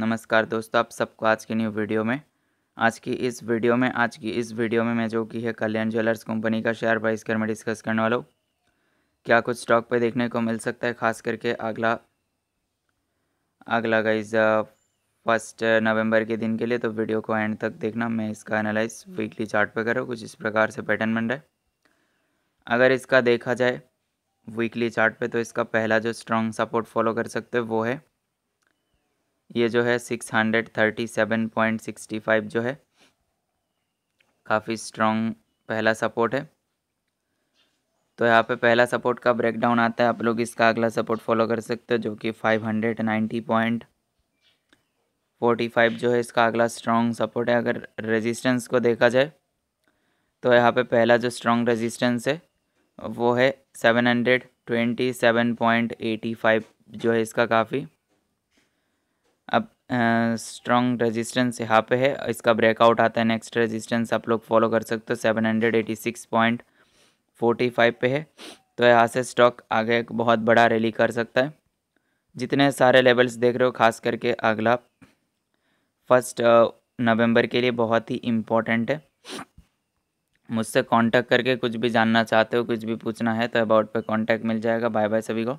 नमस्कार दोस्तों आप सबको आज की न्यू वीडियो में आज की इस वीडियो में आज की इस वीडियो में मैं जो की है कल्याण ज्वेलर्स कंपनी का शेयर प्राइस कर मैं डिस्कस करने वाला हूँ क्या कुछ स्टॉक पे देखने को मिल सकता है खास करके अगला अगला गाइज फर्स्ट नवंबर के दिन के लिए तो वीडियो को एंड तक देखना मैं इसका एनालाइज वीकली चार्ट पे करूँ कुछ इस प्रकार से पैटर्न बन रहा है अगर इसका देखा जाए वीकली चार्ट पे तो इसका पहला जो स्ट्रॉन्ग सपोर्ट फॉलो कर सकते हो वो है ये जो है six hundred thirty seven point sixty five जो है काफ़ी स्ट्रॉन्ग पहला सपोर्ट है तो यहाँ पे पहला सपोर्ट का ब्रेकडाउन आता है आप लोग इसका अगला सपोर्ट फॉलो कर सकते हो जो कि five hundred ninety point forty five जो है इसका अगला स्ट्रॉन्ग सपोर्ट है अगर रेजिस्टेंस को देखा जाए तो यहाँ पे पहला जो स्ट्रॉन्ग रेजिस्टेंस है वो है seven hundred twenty seven point eighty five जो है इसका काफ़ी अब स्ट्रॉन्ग रेजिस्टेंस यहाँ पे है इसका ब्रेकआउट आता है नेक्स्ट रेजिस्टेंस आप लोग फॉलो कर सकते हो seven hundred eighty six point forty five पे है तो यहाँ से स्टॉक आगे एक बहुत बड़ा रैली कर सकता है जितने सारे लेवल्स देख रहे हो खास करके अगला फर्स्ट नवंबर के लिए बहुत ही इम्पोर्टेंट है मुझसे कांटेक्ट करके कुछ भी जानना चाहते हो कुछ भी पूछना है तो अबाउट पे कांटेक्ट मिल जाएगा बाय बाय सभी को